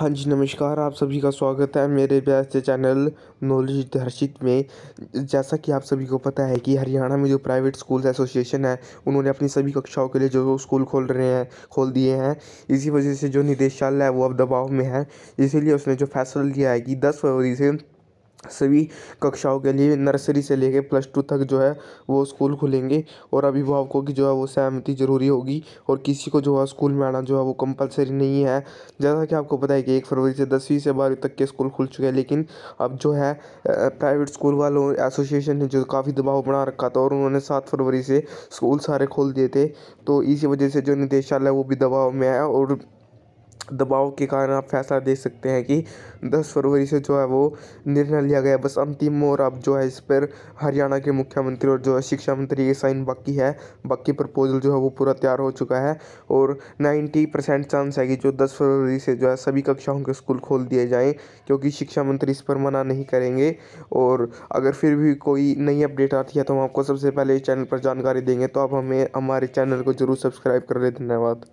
हाँ जी नमस्कार आप सभी का स्वागत है मेरे व्यस्त चैनल नॉलेज दर्शित में जैसा कि आप सभी को पता है कि हरियाणा में जो प्राइवेट स्कूल्स एसोसिएशन है उन्होंने अपनी सभी कक्षाओं के लिए जो स्कूल खोल रहे हैं खोल दिए हैं इसी वजह से जो निदेशालय है वो अब दबाव में है इसीलिए उसने जो फैसला लिया है कि दस फरवरी से सभी कक्षाओं के लिए नर्सरी से लेकर प्लस टू तक जो है वो स्कूल खुलेंगे और अभिभावकों की जो है वो सहमति ज़रूरी होगी और किसी को जो है स्कूल में आना जो है वो कंपलसरी नहीं है जैसा कि आपको पता है कि एक फरवरी से दसवीं से बारहवीं तक के स्कूल खुल चुके हैं लेकिन अब जो है प्राइवेट स्कूल वालों एसोसिएशन ने जो काफ़ी दबाव बना रखा था और उन्होंने सात फरवरी से स्कूल सारे खोल दिए थे तो इसी वजह से जो निदेशालय वो भी दबाव में है और दबाव के कारण आप फैसला देख सकते हैं कि दस फरवरी से जो है वो निर्णय लिया गया बस अंतिम और अब जो है इस पर हरियाणा के मुख्यमंत्री और जो है शिक्षा मंत्री के साइन बाकी है बाकी प्रपोजल जो है वो पूरा तैयार हो चुका है और नाइन्टी परसेंट चांस है कि जो दस फरवरी से जो है सभी कक्षाओं के स्कूल खोल दिए जाएँ क्योंकि शिक्षा मंत्री इस पर मना नहीं करेंगे और अगर फिर भी कोई नई अपडेट आती है तो हम आपको सबसे पहले इस चैनल पर जानकारी देंगे तो आप हमें हमारे चैनल को ज़रूर सब्सक्राइब कर ले धन्यवाद